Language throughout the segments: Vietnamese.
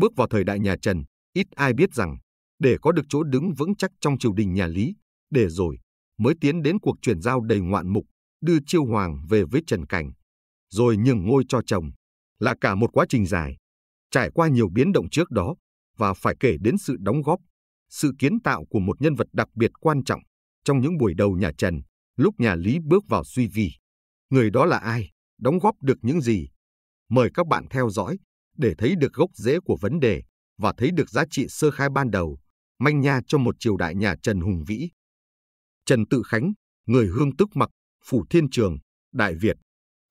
Bước vào thời đại nhà Trần, ít ai biết rằng, để có được chỗ đứng vững chắc trong triều đình nhà Lý, để rồi mới tiến đến cuộc chuyển giao đầy ngoạn mục, đưa chiêu hoàng về với Trần Cảnh, rồi nhường ngôi cho chồng, là cả một quá trình dài, trải qua nhiều biến động trước đó và phải kể đến sự đóng góp, sự kiến tạo của một nhân vật đặc biệt quan trọng trong những buổi đầu nhà Trần, lúc nhà Lý bước vào suy vi. Người đó là ai? Đóng góp được những gì? Mời các bạn theo dõi để thấy được gốc rễ của vấn đề và thấy được giá trị sơ khai ban đầu, manh nha cho một triều đại nhà Trần hùng vĩ. Trần Tự Khánh, người Hương Tức Mặc, Phủ Thiên Trường, Đại Việt,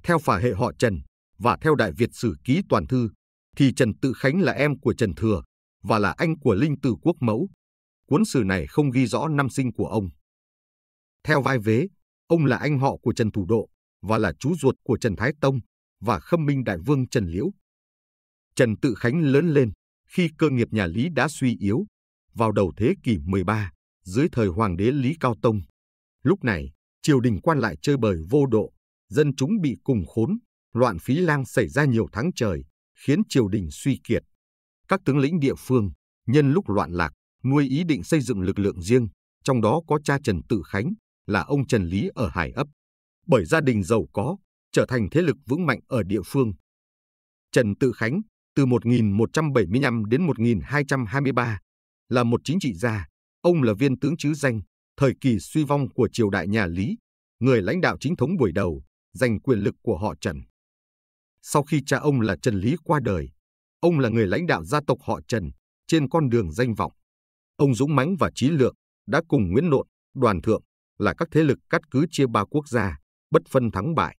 theo phả hệ họ Trần và theo Đại Việt Sử Ký Toàn Thư, thì Trần Tự Khánh là em của Trần Thừa và là anh của Linh Tử Quốc Mẫu. Cuốn sử này không ghi rõ năm sinh của ông. Theo vai vế, ông là anh họ của Trần Thủ Độ và là chú ruột của Trần Thái Tông và Khâm Minh Đại Vương Trần Liễu. Trần Tự Khánh lớn lên khi cơ nghiệp nhà Lý đã suy yếu vào đầu thế kỷ 13 dưới thời hoàng đế Lý Cao Tông. Lúc này, triều đình quan lại chơi bời vô độ, dân chúng bị cùng khốn, loạn phí lang xảy ra nhiều tháng trời, khiến triều đình suy kiệt. Các tướng lĩnh địa phương, nhân lúc loạn lạc, nuôi ý định xây dựng lực lượng riêng, trong đó có cha Trần Tự Khánh, là ông Trần Lý ở Hải ấp. Bởi gia đình giàu có, trở thành thế lực vững mạnh ở địa phương. Trần Tự Khánh từ 1175 đến 1223, là một chính trị gia, ông là viên tướng chứ danh, thời kỳ suy vong của triều đại nhà Lý, người lãnh đạo chính thống buổi đầu, giành quyền lực của họ Trần. Sau khi cha ông là Trần Lý qua đời, ông là người lãnh đạo gia tộc họ Trần trên con đường danh vọng. Ông dũng mãnh và trí lượng đã cùng Nguyễn Nộn, Đoàn Thượng là các thế lực cắt cứ chia ba quốc gia, bất phân thắng bại.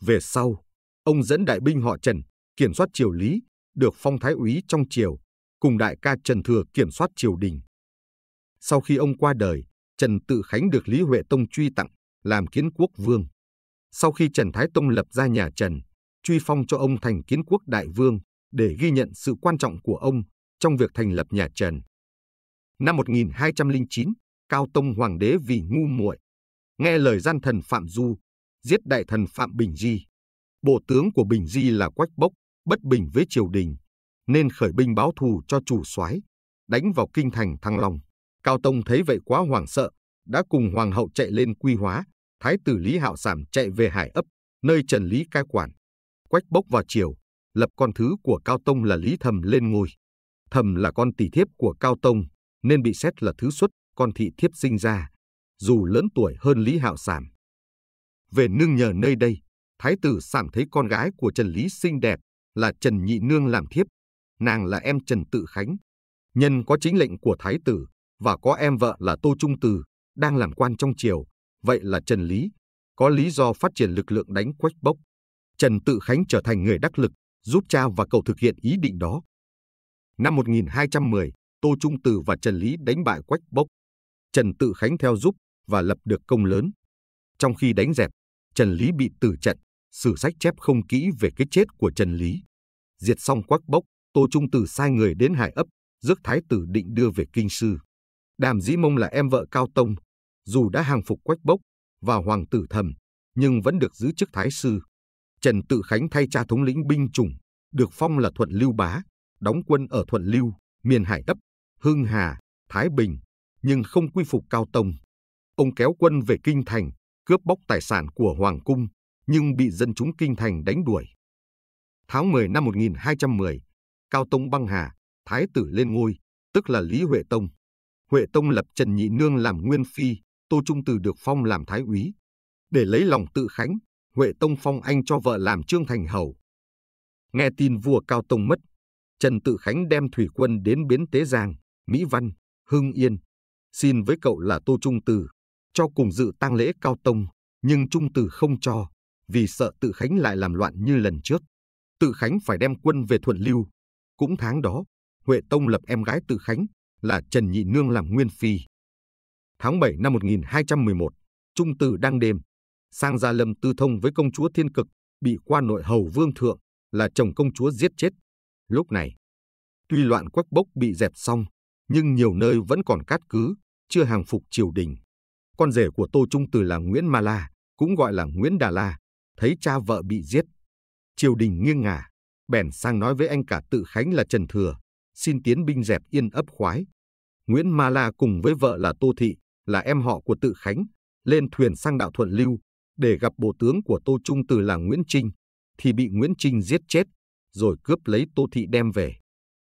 Về sau, ông dẫn đại binh họ Trần kiểm soát triều Lý, được phong thái úy trong triều, cùng đại ca Trần Thừa kiểm soát triều đình. Sau khi ông qua đời, Trần Tự Khánh được Lý Huệ Tông truy tặng, làm kiến quốc vương. Sau khi Trần Thái Tông lập ra nhà Trần, truy phong cho ông thành kiến quốc đại vương để ghi nhận sự quan trọng của ông trong việc thành lập nhà Trần. Năm 1209, Cao Tông Hoàng đế vì ngu muội, nghe lời gian thần Phạm Du, giết đại thần Phạm Bình Di. Bộ tướng của Bình Di là Quách Bốc, bất bình với triều đình, nên khởi binh báo thù cho chủ soái, đánh vào kinh thành Thăng Long. Cao Tông thấy vậy quá hoảng sợ, đã cùng hoàng hậu chạy lên Quy Hóa, thái tử Lý Hạo Sảm chạy về Hải ấp, nơi Trần Lý cai quản. Quách Bốc vào triều, lập con thứ của Cao Tông là Lý Thầm lên ngôi. Thầm là con tỷ thiếp của Cao Tông, nên bị xét là thứ xuất con thị thiếp sinh ra, dù lớn tuổi hơn Lý Hạo Sảm. Về nương nhờ nơi đây, thái tử Sảm thấy con gái của Trần Lý xinh đẹp, là Trần Nhị Nương làm thiếp, nàng là em Trần Tự Khánh. Nhân có chính lệnh của Thái tử và có em vợ là Tô Trung Từ đang làm quan trong triều, vậy là Trần Lý, có lý do phát triển lực lượng đánh quách bốc. Trần Tự Khánh trở thành người đắc lực, giúp cha và cậu thực hiện ý định đó. Năm 1210, Tô Trung Từ và Trần Lý đánh bại quách bốc. Trần Tự Khánh theo giúp và lập được công lớn. Trong khi đánh dẹp, Trần Lý bị tử trận sử sách chép không kỹ về cái chết của Trần Lý. Diệt xong quắc bốc, Tô Trung Tử sai người đến hải ấp, rước Thái Tử định đưa về kinh sư. Đàm Dĩ Mông là em vợ Cao Tông, dù đã hàng phục quách bốc và hoàng tử thầm, nhưng vẫn được giữ chức thái sư. Trần Tự Khánh thay cha thống lĩnh binh chủng, được phong là Thuận Lưu Bá, đóng quân ở Thuận Lưu, miền Hải Ấp, Hưng Hà, Thái Bình, nhưng không quy phục Cao Tông. Ông kéo quân về Kinh Thành, cướp bóc tài sản của Hoàng Cung, nhưng bị dân chúng kinh thành đánh đuổi. Tháng 10 năm 1210, Cao Tông băng hà, thái tử lên ngôi, tức là Lý Huệ Tông. Huệ Tông lập Trần Nhị Nương làm nguyên phi, Tô Trung Từ được phong làm thái úy. Để lấy lòng tự khánh, Huệ Tông phong anh cho vợ làm Trương Thành Hầu. Nghe tin vua Cao Tông mất, Trần Tự Khánh đem thủy quân đến Bến Tế Giang, Mỹ Văn, Hưng Yên. Xin với cậu là Tô Trung Từ, cho cùng dự tang lễ Cao Tông, nhưng Trung Từ không cho vì sợ Tự Khánh lại làm loạn như lần trước. Tự Khánh phải đem quân về Thuận Lưu. Cũng tháng đó, Huệ Tông lập em gái Tự Khánh là Trần Nhị Nương làm nguyên phi. Tháng 7 năm 1211, Trung Tử đang đêm, sang gia lâm tư thông với công chúa Thiên Cực, bị quan nội hầu Vương Thượng là chồng công chúa giết chết. Lúc này, tuy loạn quách bốc bị dẹp xong, nhưng nhiều nơi vẫn còn cát cứ, chưa hàng phục triều đình. Con rể của Tô Trung Tử là Nguyễn Ma La, cũng gọi là Nguyễn Đà La, thấy cha vợ bị giết. Triều đình nghiêng ngả, bèn sang nói với anh cả tự khánh là Trần Thừa, xin tiến binh dẹp yên ấp khoái. Nguyễn Ma La cùng với vợ là Tô Thị, là em họ của tự khánh, lên thuyền sang đạo Thuận Lưu để gặp bộ tướng của Tô Trung Từ là Nguyễn Trinh, thì bị Nguyễn Trinh giết chết, rồi cướp lấy Tô Thị đem về.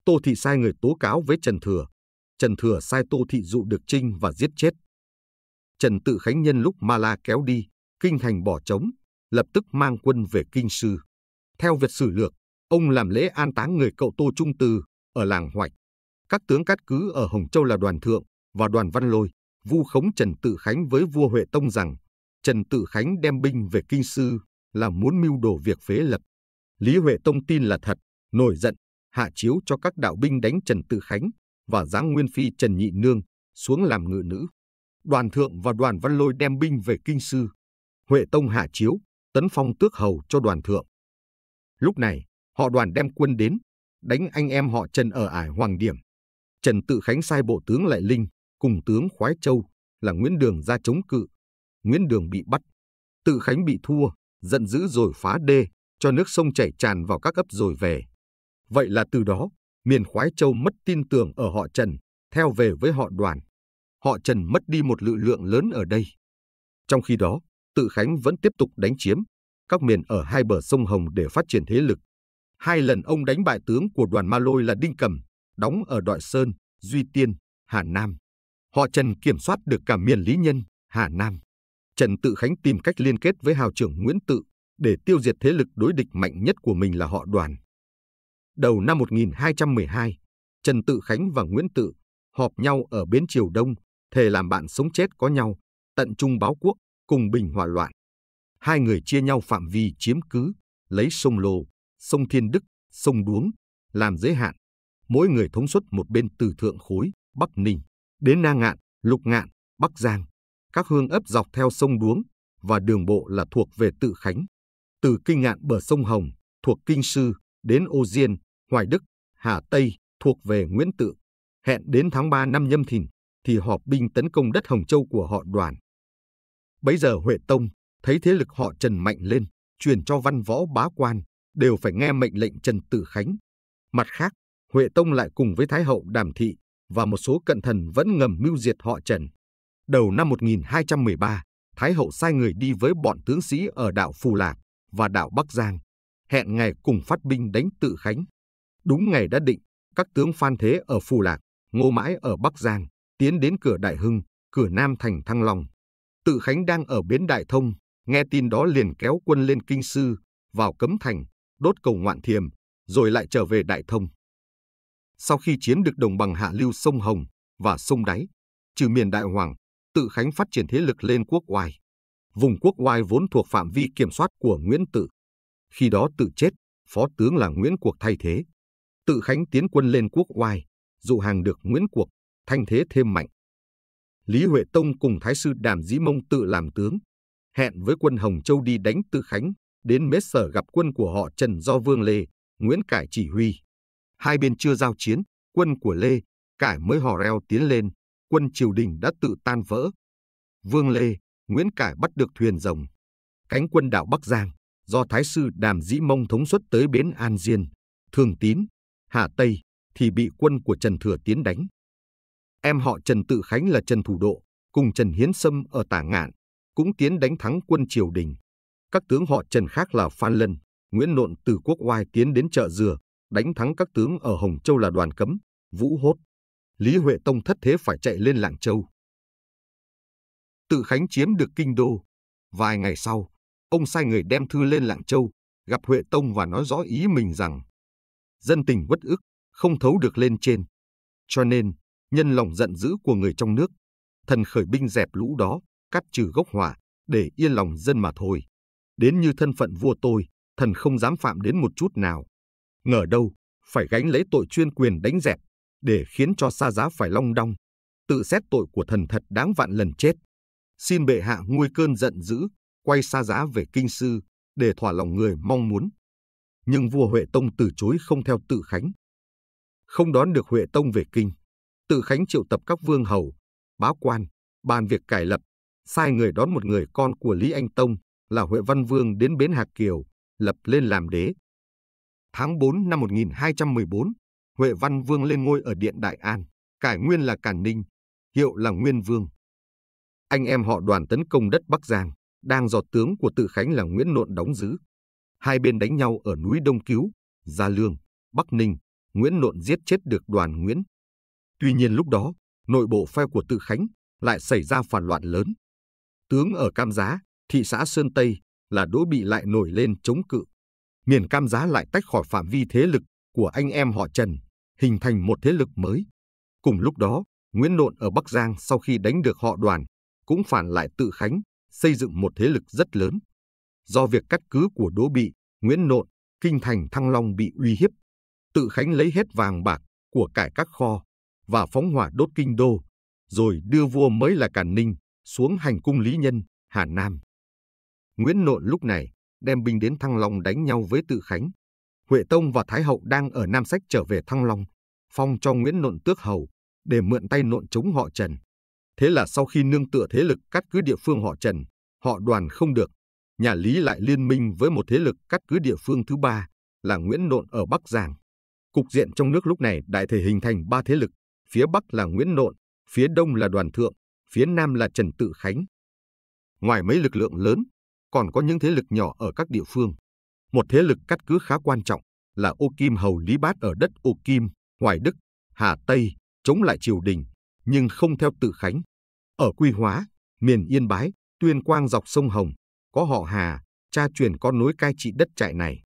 Tô Thị sai người tố cáo với Trần Thừa. Trần Thừa sai Tô Thị dụ được Trinh và giết chết. Trần Tự Khánh nhân lúc Ma La kéo đi, kinh hành bỏ trống, lập tức mang quân về Kinh Sư. Theo Việt Sử Lược, ông làm lễ an táng người cậu Tô Trung Từ ở làng Hoạch. Các tướng cát cứ ở Hồng Châu là đoàn thượng và đoàn văn lôi, vu khống Trần Tự Khánh với vua Huệ Tông rằng Trần Tự Khánh đem binh về Kinh Sư là muốn mưu đồ việc phế lập. Lý Huệ Tông tin là thật, nổi giận, hạ chiếu cho các đạo binh đánh Trần Tự Khánh và giáng nguyên phi Trần Nhị Nương xuống làm ngự nữ. Đoàn thượng và đoàn văn lôi đem binh về Kinh Sư. Huệ Tông hạ chiếu, tấn phong tước hầu cho đoàn thượng. Lúc này, họ đoàn đem quân đến, đánh anh em họ Trần ở ải Hoàng Điểm. Trần Tự Khánh sai bộ tướng Lại Linh cùng tướng Khoái Châu là Nguyễn Đường ra chống cự. Nguyễn Đường bị bắt, Tự Khánh bị thua, giận dữ rồi phá đê, cho nước sông chảy tràn vào các ấp rồi về. Vậy là từ đó, miền Khoái Châu mất tin tưởng ở họ Trần, theo về với họ đoàn. Họ Trần mất đi một lực lượng lớn ở đây. Trong khi đó, Tự Khánh vẫn tiếp tục đánh chiếm các miền ở hai bờ sông Hồng để phát triển thế lực. Hai lần ông đánh bại tướng của đoàn Ma Lôi là Đinh Cầm, đóng ở Đoại Sơn, Duy Tiên, Hà Nam. Họ Trần kiểm soát được cả miền Lý Nhân, Hà Nam. Trần Tự Khánh tìm cách liên kết với hào trưởng Nguyễn Tự để tiêu diệt thế lực đối địch mạnh nhất của mình là họ đoàn. Đầu năm 1212, Trần Tự Khánh và Nguyễn Tự họp nhau ở Bến Triều Đông, thề làm bạn sống chết có nhau, tận trung báo quốc, cùng bình hòa loạn. Hai người chia nhau phạm vi chiếm cứ, lấy sông Lô, sông Thiên Đức, sông Đuống, làm giới hạn. Mỗi người thống suất một bên từ Thượng Khối, Bắc Ninh, đến Na Ngạn, Lục Ngạn, Bắc Giang. Các hương ấp dọc theo sông Đuống và đường bộ là thuộc về tự Khánh. Từ Kinh Ngạn bờ sông Hồng, thuộc Kinh Sư, đến Ô Diên, Hoài Đức, Hà Tây, thuộc về Nguyễn Tự. Hẹn đến tháng 3 năm nhâm thìn thì họp binh tấn công đất Hồng Châu của họ đoàn. Bấy giờ Huệ Tông thấy thế lực họ Trần mạnh lên, truyền cho văn võ bá quan, đều phải nghe mệnh lệnh Trần Tử Khánh. Mặt khác, Huệ Tông lại cùng với Thái hậu Đàm Thị và một số cận thần vẫn ngầm mưu diệt họ Trần. Đầu năm 1213, Thái hậu sai người đi với bọn tướng sĩ ở đảo Phù Lạc và đảo Bắc Giang, hẹn ngày cùng phát binh đánh Tự Khánh. Đúng ngày đã định, các tướng Phan Thế ở Phù Lạc, Ngô Mãi ở Bắc Giang, tiến đến cửa Đại Hưng, cửa Nam thành Thăng Long. Tự Khánh đang ở bến Đại Thông, nghe tin đó liền kéo quân lên Kinh Sư, vào Cấm Thành, đốt cầu ngoạn thiềm, rồi lại trở về Đại Thông. Sau khi chiếm được đồng bằng hạ lưu sông Hồng và sông Đáy, trừ miền Đại Hoàng, Tự Khánh phát triển thế lực lên quốc oai. Vùng quốc oai vốn thuộc phạm vi kiểm soát của Nguyễn Tự. Khi đó Tự chết, phó tướng là Nguyễn Cuộc thay thế. Tự Khánh tiến quân lên quốc oai, dụ hàng được Nguyễn Cuộc, thanh thế thêm mạnh. Lý Huệ Tông cùng Thái sư Đàm Dĩ Mông tự làm tướng, hẹn với quân Hồng Châu đi đánh Tư Khánh, đến mết sở gặp quân của họ Trần do Vương Lê, Nguyễn Cải chỉ huy. Hai bên chưa giao chiến, quân của Lê, Cải mới hò reo tiến lên, quân triều đình đã tự tan vỡ. Vương Lê, Nguyễn Cải bắt được thuyền rồng. Cánh quân đảo Bắc Giang, do Thái sư Đàm Dĩ Mông thống xuất tới bến An Diên, Thường Tín, Hà Tây, thì bị quân của Trần Thừa Tiến đánh. Em họ Trần Tự Khánh là Trần Thủ Độ, cùng Trần Hiến Sâm ở Tả Ngạn, cũng tiến đánh thắng quân triều đình. Các tướng họ Trần khác là Phan Lân, Nguyễn Nộn từ quốc oai tiến đến chợ dừa, đánh thắng các tướng ở Hồng Châu là đoàn cấm, Vũ Hốt. Lý Huệ Tông thất thế phải chạy lên Lạng Châu. Tự Khánh chiếm được kinh đô. Vài ngày sau, ông sai người đem thư lên Lạng Châu, gặp Huệ Tông và nói rõ ý mình rằng dân tình bất ức, không thấu được lên trên. Cho nên, nhân lòng giận dữ của người trong nước, thần khởi binh dẹp lũ đó, cắt trừ gốc hỏa, để yên lòng dân mà thôi. Đến như thân phận vua tôi, thần không dám phạm đến một chút nào. Ngờ đâu, phải gánh lấy tội chuyên quyền đánh dẹp, để khiến cho xa giá phải long đong. Tự xét tội của thần thật đáng vạn lần chết. Xin bệ hạ nguôi cơn giận dữ, quay xa giá về kinh sư, để thỏa lòng người mong muốn. Nhưng vua Huệ Tông từ chối không theo tự khánh. Không đón được Huệ Tông về kinh, Tự Khánh triệu tập các vương hầu, báo quan, bàn việc cải lập, sai người đón một người con của Lý Anh Tông là Huệ Văn Vương đến Bến Hà Kiều, lập lên làm đế. Tháng 4 năm 1214, Huệ Văn Vương lên ngôi ở Điện Đại An, cải nguyên là Cản Ninh, hiệu là Nguyên Vương. Anh em họ đoàn tấn công đất Bắc Giang, đang do tướng của Tự Khánh là Nguyễn Nộn đóng giữ. Hai bên đánh nhau ở núi Đông Cứu, Gia Lương, Bắc Ninh, Nguyễn Nộn giết chết được đoàn Nguyễn, Tuy nhiên lúc đó, nội bộ phe của Tự Khánh lại xảy ra phản loạn lớn. Tướng ở Cam Giá, thị xã Sơn Tây là Đỗ Bị lại nổi lên chống cự. Miền Cam Giá lại tách khỏi phạm vi thế lực của anh em họ Trần, hình thành một thế lực mới. Cùng lúc đó, Nguyễn Nộn ở Bắc Giang sau khi đánh được họ đoàn, cũng phản lại Tự Khánh, xây dựng một thế lực rất lớn. Do việc cắt cứ của Đỗ Bị, Nguyễn Nộn, Kinh Thành Thăng Long bị uy hiếp. Tự Khánh lấy hết vàng bạc của cải các kho, và phóng hỏa đốt kinh đô, rồi đưa vua mới là Càn Ninh xuống hành cung Lý Nhân, Hà Nam. Nguyễn Nộn lúc này đem binh đến Thăng Long đánh nhau với Tự Khánh. Huệ Tông và Thái Hậu đang ở Nam Sách trở về Thăng Long, phong cho Nguyễn Nộn tước hầu để mượn tay Nộn chống họ Trần. Thế là sau khi nương tựa thế lực cắt cứ địa phương họ Trần, họ đoàn không được, nhà Lý lại liên minh với một thế lực cắt cứ địa phương thứ ba là Nguyễn Nộn ở Bắc Giang. Cục diện trong nước lúc này đại thể hình thành ba thế lực phía Bắc là Nguyễn Nộn, phía Đông là Đoàn Thượng, phía Nam là Trần Tự Khánh. Ngoài mấy lực lượng lớn, còn có những thế lực nhỏ ở các địa phương. Một thế lực cắt cứ khá quan trọng là Ô Kim Hầu Lý Bát ở đất Ô Kim, Hoài Đức, Hà Tây, chống lại triều đình, nhưng không theo Tự Khánh. Ở Quy Hóa, miền Yên Bái, Tuyên Quang dọc sông Hồng, có họ Hà, cha truyền con nối cai trị đất trại này.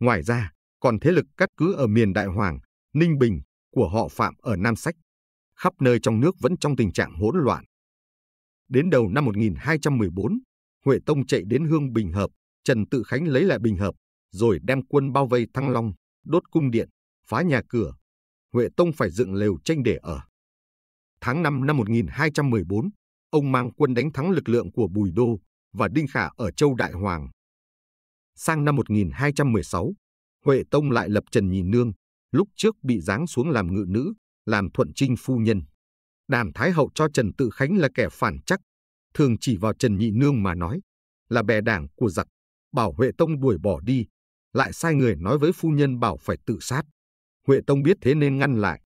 Ngoài ra, còn thế lực cắt cứ ở miền Đại Hoàng, Ninh Bình, của họ Phạm ở Nam Sách, khắp nơi trong nước vẫn trong tình trạng hỗn loạn. Đến đầu năm 1214, Huệ Tông chạy đến Hương Bình Hợp, Trần Tự Khánh lấy lại Bình Hợp, rồi đem quân bao vây Thăng Long, đốt cung điện, phá nhà cửa. Huệ Tông phải dựng lều tranh để ở. Tháng 5 năm 1214, ông mang quân đánh thắng lực lượng của Bùi Đô và Đinh Khả ở Châu Đại Hoàng. Sang năm 1216, Huệ Tông lại lập Trần nhìn Nương, lúc trước bị giáng xuống làm ngự nữ, làm thuận trinh phu nhân. Đàm Thái Hậu cho Trần Tự Khánh là kẻ phản chắc, thường chỉ vào Trần Nhị Nương mà nói, là bè đảng của giặc, bảo Huệ Tông đuổi bỏ đi, lại sai người nói với phu nhân bảo phải tự sát. Huệ Tông biết thế nên ngăn lại.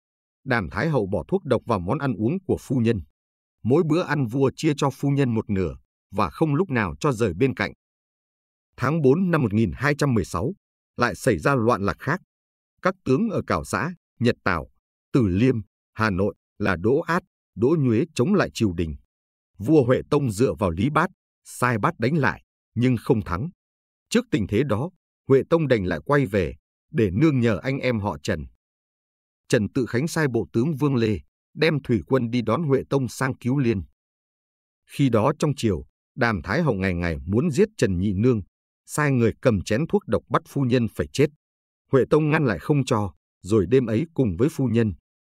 Đàm Thái Hậu bỏ thuốc độc vào món ăn uống của phu nhân. Mỗi bữa ăn vua chia cho phu nhân một nửa và không lúc nào cho rời bên cạnh. Tháng 4 năm 1216, lại xảy ra loạn lạc khác các tướng ở Cảo Xã, Nhật Tảo, Từ Liêm, Hà Nội là Đỗ Át, Đỗ Nhuế chống lại triều đình. Vua Huệ Tông dựa vào Lý Bát, sai Bát đánh lại, nhưng không thắng. Trước tình thế đó, Huệ Tông đành lại quay về, để nương nhờ anh em họ Trần. Trần Tự Khánh sai bộ tướng Vương Lê, đem thủy quân đi đón Huệ Tông sang cứu liên. Khi đó trong chiều, Đàm Thái Hậu ngày ngày muốn giết Trần Nhị Nương, sai người cầm chén thuốc độc bắt phu nhân phải chết. Huệ Tông ngăn lại không cho, rồi đêm ấy cùng với phu nhân,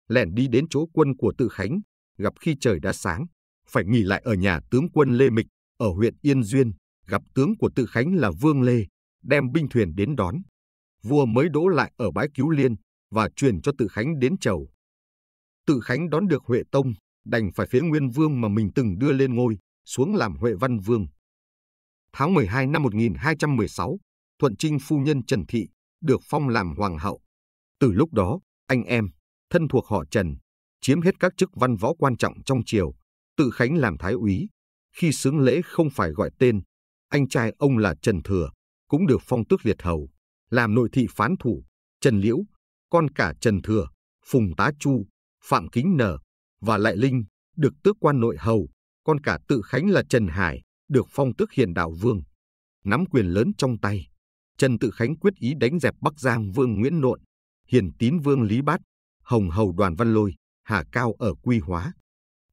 lẻn đi đến chỗ quân của Tự Khánh, gặp khi trời đã sáng, phải nghỉ lại ở nhà tướng quân Lê Mịch ở huyện Yên Duyên, gặp tướng của Tự Khánh là Vương Lê, đem binh thuyền đến đón. Vua mới đỗ lại ở bãi Cứu Liên và truyền cho Tự Khánh đến chầu. Tự Khánh đón được Huệ Tông, đành phải phế Nguyên Vương mà mình từng đưa lên ngôi, xuống làm Huệ Văn Vương. Tháng 12 năm 1216, Thuận Trinh phu nhân Trần Thị được phong làm hoàng hậu. Từ lúc đó, anh em, thân thuộc họ Trần, chiếm hết các chức văn võ quan trọng trong triều, tự khánh làm thái úy. Khi xướng lễ không phải gọi tên, anh trai ông là Trần Thừa, cũng được phong tước liệt hầu, làm nội thị phán thủ, Trần Liễu, con cả Trần Thừa, Phùng Tá Chu, Phạm Kính Nở và Lại Linh, được tước quan nội hầu, con cả tự khánh là Trần Hải, được phong tước hiền đạo vương, nắm quyền lớn trong tay. Trần Tự Khánh quyết ý đánh dẹp Bắc Giang Vương Nguyễn Nộn, Hiền Tín Vương Lý Bát, Hồng Hầu Đoàn Văn Lôi, Hà Cao ở Quy Hóa,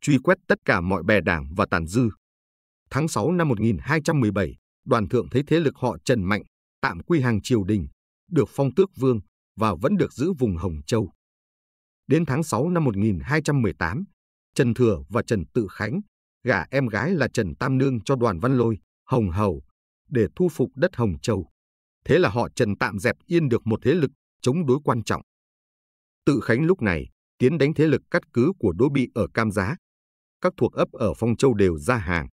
truy quét tất cả mọi bè đảng và tàn dư. Tháng 6 năm 1217, đoàn thượng thấy thế lực họ Trần Mạnh, tạm quy hàng triều đình, được phong tước vương và vẫn được giữ vùng Hồng Châu. Đến tháng 6 năm 1218, Trần Thừa và Trần Tự Khánh gả em gái là Trần Tam Nương cho đoàn Văn Lôi, Hồng Hầu, để thu phục đất Hồng Châu. Thế là họ Trần tạm dẹp yên được một thế lực chống đối quan trọng. Tự Khánh lúc này tiến đánh thế lực cắt cứ của Đỗ Bị ở Cam Giá. Các thuộc ấp ở Phong Châu đều ra hàng.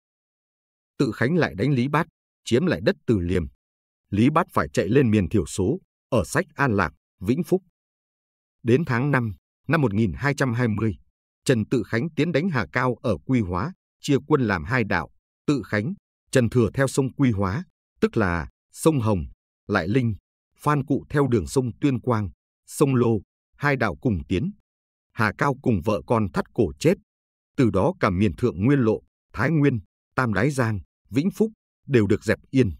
Tự Khánh lại đánh Lý Bát, chiếm lại đất Từ Liềm. Lý Bát phải chạy lên miền thiểu số, ở sách An Lạc, Vĩnh Phúc. Đến tháng 5 năm 1220, Trần Tự Khánh tiến đánh Hà Cao ở Quy Hóa, chia quân làm hai đạo, Tự Khánh, Trần Thừa theo sông Quy Hóa, tức là sông Hồng, lại Linh, Phan Cụ theo đường sông Tuyên Quang, sông Lô, hai đảo cùng tiến. Hà Cao cùng vợ con thắt cổ chết. Từ đó cả miền thượng Nguyên Lộ, Thái Nguyên, Tam Đái Giang, Vĩnh Phúc đều được dẹp yên.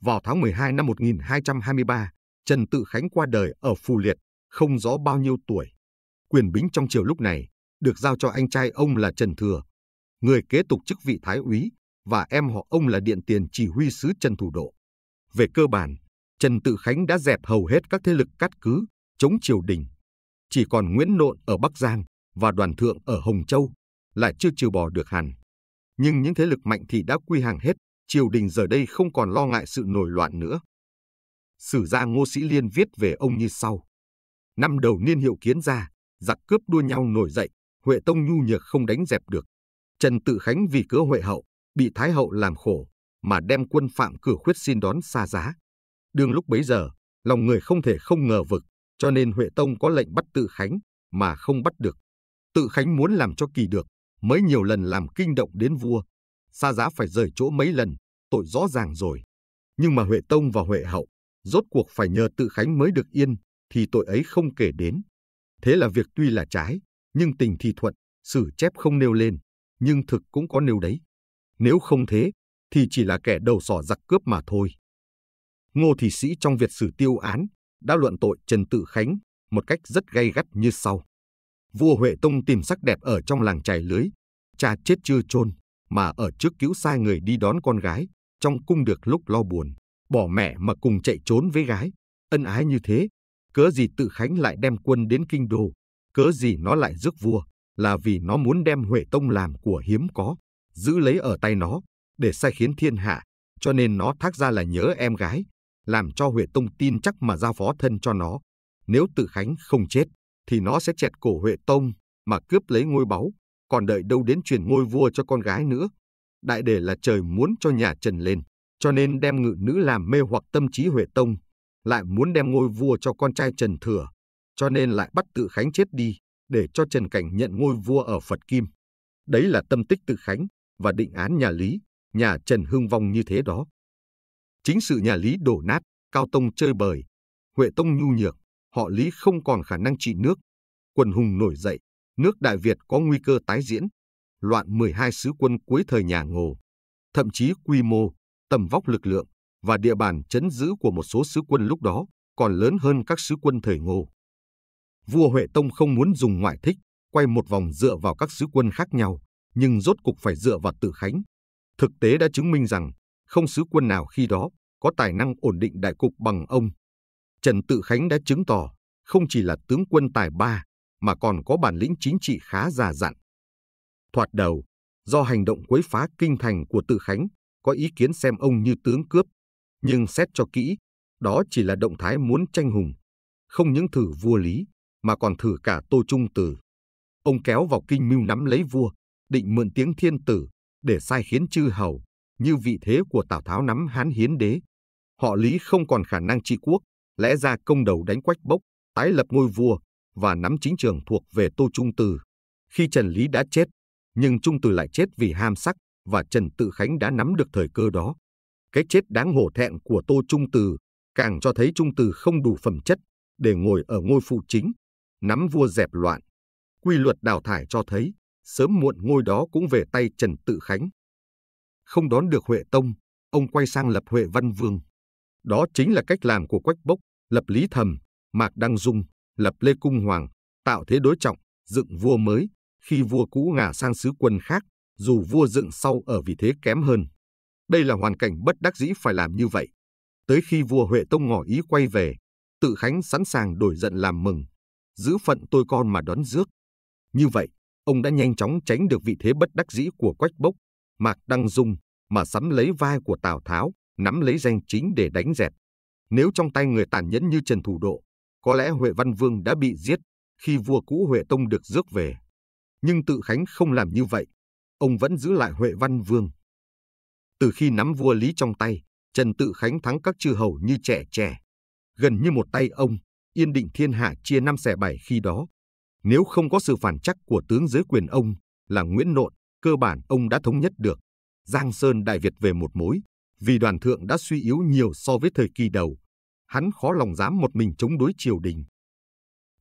Vào tháng 12 năm 1223, Trần Tự Khánh qua đời ở Phù Liệt, không rõ bao nhiêu tuổi. Quyền bính trong triều lúc này được giao cho anh trai ông là Trần Thừa, người kế tục chức vị Thái úy và em họ ông là Điện Tiền chỉ huy sứ Trần Thủ Độ. Về cơ bản, Trần Tự Khánh đã dẹp hầu hết các thế lực cát cứ, chống triều đình. Chỉ còn Nguyễn Nộn ở Bắc Giang và Đoàn Thượng ở Hồng Châu lại chưa trừ bỏ được hẳn. Nhưng những thế lực mạnh thì đã quy hàng hết, triều đình giờ đây không còn lo ngại sự nổi loạn nữa. Sử gia Ngô Sĩ Liên viết về ông như sau. Năm đầu niên hiệu kiến ra, giặc cướp đua nhau nổi dậy, Huệ Tông nhu nhược không đánh dẹp được. Trần Tự Khánh vì cớ Huệ Hậu, bị Thái Hậu làm khổ, mà đem quân Phạm cửa Khuyết xin đón xa giá. Đương lúc bấy giờ, lòng người không thể không ngờ vực, cho nên Huệ Tông có lệnh bắt Tự Khánh mà không bắt được. Tự Khánh muốn làm cho kỳ được, mới nhiều lần làm kinh động đến vua. Xa giá phải rời chỗ mấy lần, tội rõ ràng rồi. Nhưng mà Huệ Tông và Huệ Hậu, rốt cuộc phải nhờ Tự Khánh mới được yên, thì tội ấy không kể đến. Thế là việc tuy là trái, nhưng tình thì thuận, sử chép không nêu lên, nhưng thực cũng có nêu đấy. Nếu không thế, thì chỉ là kẻ đầu sỏ giặc cướp mà thôi. Ngô Thị Sĩ trong việc xử tiêu án đã luận tội Trần Tự Khánh một cách rất gay gắt như sau. Vua Huệ Tông tìm sắc đẹp ở trong làng trải lưới, cha chết chưa chôn mà ở trước cứu sai người đi đón con gái, trong cung được lúc lo buồn, bỏ mẹ mà cùng chạy trốn với gái, ân ái như thế, cớ gì Tự Khánh lại đem quân đến kinh đô, cớ gì nó lại rước vua, là vì nó muốn đem Huệ Tông làm của hiếm có, giữ lấy ở tay nó, để sai khiến thiên hạ, cho nên nó thác ra là nhớ em gái, làm cho Huệ Tông tin chắc mà giao phó thân cho nó. Nếu Tự Khánh không chết, thì nó sẽ chẹt cổ Huệ Tông mà cướp lấy ngôi báu, còn đợi đâu đến truyền ngôi vua cho con gái nữa. Đại để là trời muốn cho nhà Trần lên, cho nên đem ngự nữ làm mê hoặc tâm trí Huệ Tông, lại muốn đem ngôi vua cho con trai Trần Thừa, cho nên lại bắt Tự Khánh chết đi, để cho Trần Cảnh nhận ngôi vua ở Phật Kim. Đấy là tâm tích Tự Khánh và định án nhà Lý nhà Trần Hưng Vong như thế đó. Chính sự nhà Lý đổ nát, Cao Tông chơi bời, Huệ Tông nhu nhược, họ Lý không còn khả năng trị nước. Quần hùng nổi dậy, nước Đại Việt có nguy cơ tái diễn, loạn 12 sứ quân cuối thời nhà Ngô. Thậm chí quy mô, tầm vóc lực lượng và địa bàn chấn giữ của một số sứ quân lúc đó còn lớn hơn các sứ quân thời Ngô. Vua Huệ Tông không muốn dùng ngoại thích, quay một vòng dựa vào các sứ quân khác nhau, nhưng rốt cục phải dựa vào Tử Khánh, Thực tế đã chứng minh rằng không sứ quân nào khi đó có tài năng ổn định đại cục bằng ông. Trần Tự Khánh đã chứng tỏ không chỉ là tướng quân tài ba mà còn có bản lĩnh chính trị khá già dặn. Thoạt đầu, do hành động quấy phá kinh thành của Tự Khánh, có ý kiến xem ông như tướng cướp, nhưng xét cho kỹ, đó chỉ là động thái muốn tranh hùng, không những thử vua Lý mà còn thử cả Tô Trung Tử. Ông kéo vào kinh mưu nắm lấy vua, định mượn tiếng thiên tử để sai khiến chư hầu, như vị thế của Tào Tháo nắm Hán Hiến Đế. Họ Lý không còn khả năng trị quốc, lẽ ra công đầu đánh quách bốc, tái lập ngôi vua và nắm chính trường thuộc về Tô Trung Từ. Khi Trần Lý đã chết, nhưng Trung Từ lại chết vì ham sắc và Trần Tự Khánh đã nắm được thời cơ đó. Cái chết đáng hổ thẹn của Tô Trung Từ càng cho thấy Trung Từ không đủ phẩm chất để ngồi ở ngôi phụ chính, nắm vua dẹp loạn. Quy luật đào thải cho thấy sớm muộn ngôi đó cũng về tay Trần Tự Khánh. Không đón được Huệ Tông, ông quay sang lập Huệ Văn Vương. Đó chính là cách làm của Quách Bốc, lập Lý Thầm, Mạc Đăng Dung, lập Lê Cung Hoàng, tạo thế đối trọng, dựng vua mới, khi vua cũ ngả sang sứ quân khác, dù vua dựng sau ở vị thế kém hơn. Đây là hoàn cảnh bất đắc dĩ phải làm như vậy. Tới khi vua Huệ Tông ngỏ ý quay về, Tự Khánh sẵn sàng đổi giận làm mừng, giữ phận tôi con mà đón rước. Như vậy, ông đã nhanh chóng tránh được vị thế bất đắc dĩ của Quách Bốc, Mạc Đăng Dung mà sắm lấy vai của Tào Tháo, nắm lấy danh chính để đánh dẹp. Nếu trong tay người tàn nhẫn như Trần Thủ Độ, có lẽ Huệ Văn Vương đã bị giết khi vua cũ Huệ Tông được rước về. Nhưng Tự Khánh không làm như vậy, ông vẫn giữ lại Huệ Văn Vương. Từ khi nắm vua Lý trong tay, Trần Tự Khánh thắng các chư hầu như trẻ trẻ. Gần như một tay ông, yên định thiên hạ chia năm xẻ bảy khi đó nếu không có sự phản chắc của tướng dưới quyền ông là Nguyễn Nộn, cơ bản ông đã thống nhất được. Giang Sơn Đại Việt về một mối, vì đoàn thượng đã suy yếu nhiều so với thời kỳ đầu. Hắn khó lòng dám một mình chống đối triều đình.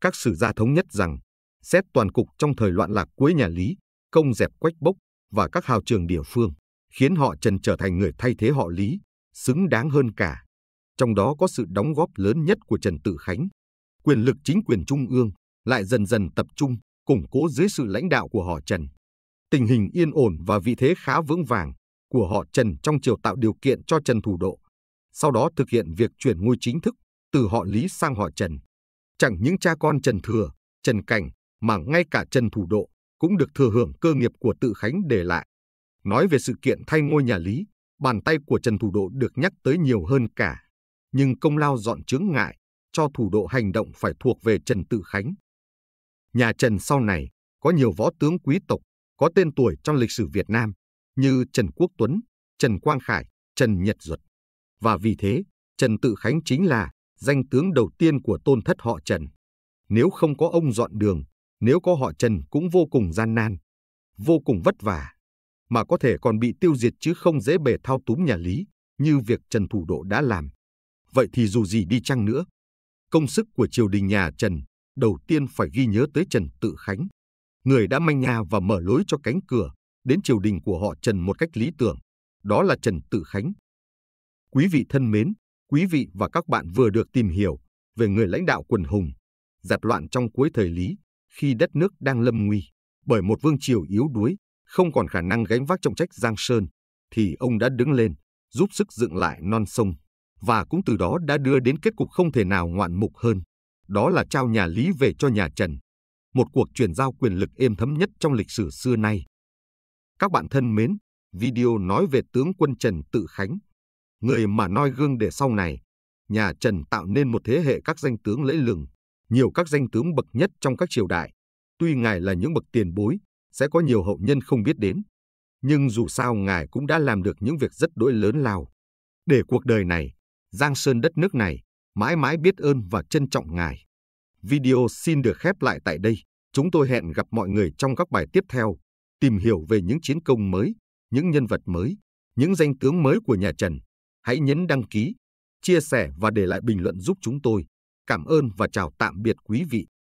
Các sử gia thống nhất rằng, xét toàn cục trong thời loạn lạc cuối nhà Lý, công dẹp quách bốc và các hào trường địa phương, khiến họ Trần trở thành người thay thế họ Lý, xứng đáng hơn cả. Trong đó có sự đóng góp lớn nhất của Trần Tự Khánh. Quyền lực chính quyền trung ương lại dần dần tập trung, củng cố dưới sự lãnh đạo của họ Trần. Tình hình yên ổn và vị thế khá vững vàng của họ Trần trong triều tạo điều kiện cho Trần Thủ Độ, sau đó thực hiện việc chuyển ngôi chính thức từ họ Lý sang họ Trần. Chẳng những cha con Trần Thừa, Trần Cảnh mà ngay cả Trần Thủ Độ cũng được thừa hưởng cơ nghiệp của tự Khánh để lại. Nói về sự kiện thay ngôi nhà Lý, bàn tay của Trần Thủ Độ được nhắc tới nhiều hơn cả. Nhưng công lao dọn chướng ngại cho Thủ Độ hành động phải thuộc về Trần Tự Khánh. Nhà Trần sau này có nhiều võ tướng quý tộc có tên tuổi trong lịch sử Việt Nam như Trần Quốc Tuấn, Trần Quang Khải, Trần Nhật Duật. Và vì thế, Trần Tự Khánh chính là danh tướng đầu tiên của tôn thất họ Trần. Nếu không có ông dọn đường, nếu có họ Trần cũng vô cùng gian nan, vô cùng vất vả, mà có thể còn bị tiêu diệt chứ không dễ bề thao túng nhà Lý như việc Trần Thủ Độ đã làm. Vậy thì dù gì đi chăng nữa, công sức của triều đình nhà Trần đầu tiên phải ghi nhớ tới Trần Tự Khánh, người đã manh nha và mở lối cho cánh cửa đến triều đình của họ Trần một cách lý tưởng, đó là Trần Tự Khánh. Quý vị thân mến, quý vị và các bạn vừa được tìm hiểu về người lãnh đạo quần hùng, giặt loạn trong cuối thời Lý, khi đất nước đang lâm nguy, bởi một vương triều yếu đuối, không còn khả năng gánh vác trọng trách Giang Sơn, thì ông đã đứng lên, giúp sức dựng lại non sông, và cũng từ đó đã đưa đến kết cục không thể nào ngoạn mục hơn đó là trao nhà Lý về cho nhà Trần, một cuộc chuyển giao quyền lực êm thấm nhất trong lịch sử xưa nay. Các bạn thân mến, video nói về tướng quân Trần Tự Khánh, người mà noi gương để sau này, nhà Trần tạo nên một thế hệ các danh tướng lẫy lừng, nhiều các danh tướng bậc nhất trong các triều đại. Tuy ngài là những bậc tiền bối, sẽ có nhiều hậu nhân không biết đến, nhưng dù sao ngài cũng đã làm được những việc rất đỗi lớn lao. Để cuộc đời này, Giang Sơn đất nước này, mãi mãi biết ơn và trân trọng Ngài. Video xin được khép lại tại đây. Chúng tôi hẹn gặp mọi người trong các bài tiếp theo, tìm hiểu về những chiến công mới, những nhân vật mới, những danh tướng mới của nhà Trần. Hãy nhấn đăng ký, chia sẻ và để lại bình luận giúp chúng tôi. Cảm ơn và chào tạm biệt quý vị.